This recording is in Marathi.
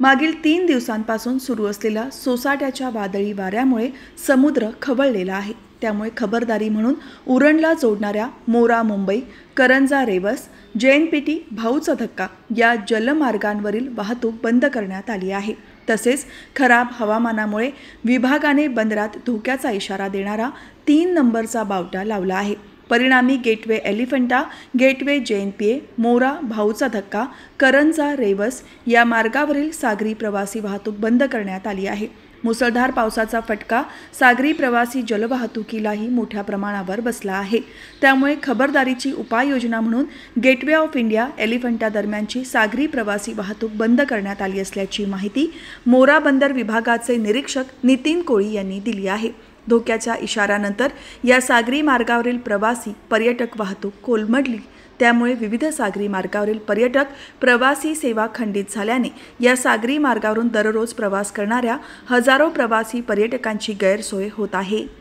मागील तीन दिवसांपासून सुरू असलेल्या सोसाट्याच्या वादळी वाऱ्यामुळे समुद्र खवळलेला आहे त्यामुळे खबरदारी म्हणून उरणला जोडणाऱ्या मोरा मुंबई करंजा रेवस जेएनपीटी भाऊचा धक्का या जलमार्गांवरील वाहतूक बंद करण्यात आली आहे तसेच खराब हवामानामुळे विभागाने बंदरात धोक्याचा इशारा देणारा तीन नंबरचा बावटा लावला आहे परिणामी गेटवे एलिफंटा गेटवे जेएनपीए मोरा भाऊचा धक्का करंजा रेवस या मार्गावरील सागरी प्रवासी वाहतूक बंद करण्यात आली आहे मुसळधार पावसाचा फटका सागरी प्रवासी जलवाहतुकीलाही मोठ्या प्रमाणावर बसला आहे त्यामुळे खबरदारीची उपाययोजना म्हणून गेटवे ऑफ इंडिया एलिफंटा दरम्यानची सागरी प्रवासी वाहतूक बंद करण्यात आली असल्याची माहिती मोरा बंदर विभागाचे निरीक्षक नितीन कोळी यांनी दिली आहे धोक्याच्या इशारानंतर या सागरी मार्गावरील प्रवासी पर्यटक वाहतूक कोलमडली त्यामुळे विविध सागरी मार्गावरील पर्यटक प्रवासी सेवा खंडित झाल्याने या सागरी मार्गावरून दररोज प्रवास करणाऱ्या हजारो प्रवासी पर्यटकांची गैरसोय होत आहे